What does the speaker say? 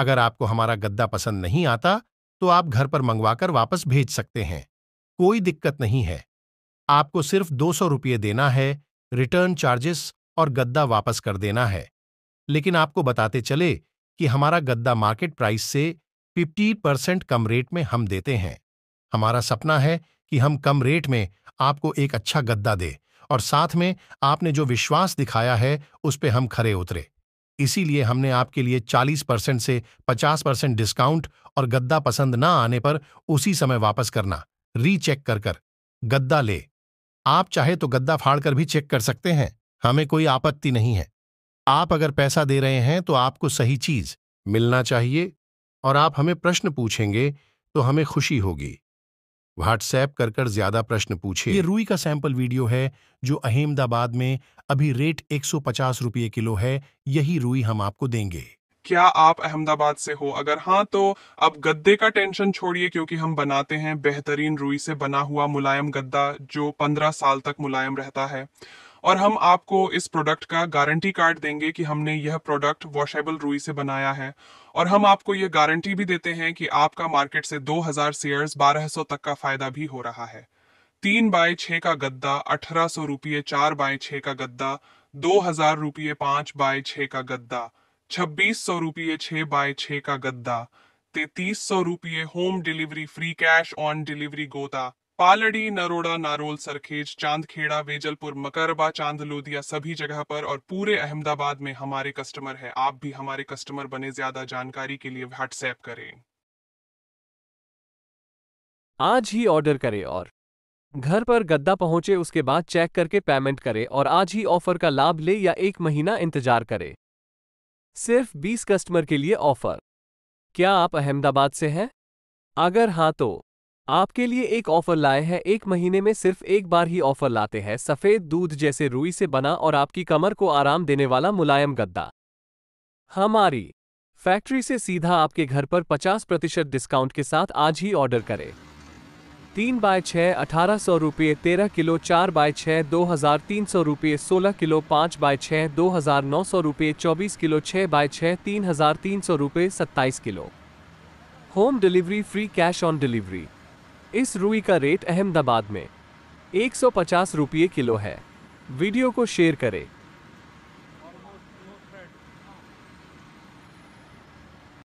अगर आपको हमारा गद्दा पसंद नहीं आता तो आप घर पर मंगवाकर वापस भेज सकते हैं कोई दिक्कत नहीं है आपको सिर्फ दो सौ रुपये देना है रिटर्न चार्जेस और गद्दा वापस कर देना है लेकिन आपको बताते चले कि हमारा गद्दा मार्केट प्राइस से फिफ्टी परसेंट कम रेट में हम देते हैं हमारा सपना है कि हम कम रेट में आपको एक अच्छा गद्दा दे और साथ में आपने जो विश्वास दिखाया है उस पर हम खरे उतरे इसीलिए हमने आपके लिए 40 परसेंट से 50 परसेंट डिस्काउंट और गद्दा पसंद ना आने पर उसी समय वापस करना रीचेक कर कर गद्दा ले आप चाहे तो गद्दा फाड़कर भी चेक कर सकते हैं हमें कोई आपत्ति नहीं है आप अगर पैसा दे रहे हैं तो आपको सही चीज मिलना चाहिए और आप हमें प्रश्न पूछेंगे तो हमें खुशी होगी व्हाट्सएप कर कर ज्यादा प्रश्न पूछे ये रूई का सैंपल वीडियो है जो अहमदाबाद में अभी रेट एक रुपये किलो है यही रूई हम आपको देंगे क्या आप अहमदाबाद से हो अगर हाँ तो अब गद्दे का टेंशन छोड़िए क्योंकि हम बनाते हैं बेहतरीन रुई से बना हुआ मुलायम गद्दा जो पंद्रह साल तक मुलायम रहता है और हम आपको इस प्रोडक्ट का गारंटी कार्ड देंगे कि हमने यह प्रोडक्ट वॉशेबल रूई से बनाया है और हम आपको यह गारंटी भी देते हैं कि आपका मार्केट से 2000 शेयर्स बारह तक का फायदा भी हो रहा है तीन बाय छ का गद्दा अठारह सौ रुपये चार बाय छ का गद्दा दो हजार रुपये पांच बाय छ का गद्दा छब्बीस सौ रुपये छ बाय छ का गद्दा तैतीस सौ रुपये home delivery free cash on delivery Gota Paldi Naroda नारोल Sarkhej Chandkheda Vejalpur मकरबा चांद लोदिया सभी जगह पर और पूरे अहमदाबाद में हमारे कस्टमर हैं आप भी हमारे कस्टमर बने ज्यादा जानकारी के लिए व्हाट्सएप करें आज ही ऑर्डर करें और घर पर गद्दा पहुंचे उसके बाद चेक करके पेमेंट करें और आज ही ऑफर का लाभ ले या एक महीना इंतजार करें सिर्फ 20 कस्टमर के लिए ऑफर क्या आप अहमदाबाद से हैं अगर हाँ तो आपके लिए एक ऑफर लाए हैं एक महीने में सिर्फ एक बार ही ऑफर लाते हैं सफेद दूध जैसे रुई से बना और आपकी कमर को आराम देने वाला मुलायम गद्दा हमारी फैक्ट्री से सीधा आपके घर पर 50 प्रतिशत डिस्काउंट के साथ आज ही ऑर्डर करें तीन बाय छः अठारह सौ रुपये तेरह किलो चार बाय छः दो हज़ार तीन सौ रुपये सोलह किलो पाँच बाय छः दो हज़ार नौ सौ रुपये चौबीस किलो छः बाय छः तीन हज़ार तीन सौ रुपये सत्ताईस kilo home delivery free cash on delivery इस रुई का रेट अहमदाबाद में पचास रुपये किलो है वीडियो को शेयर करें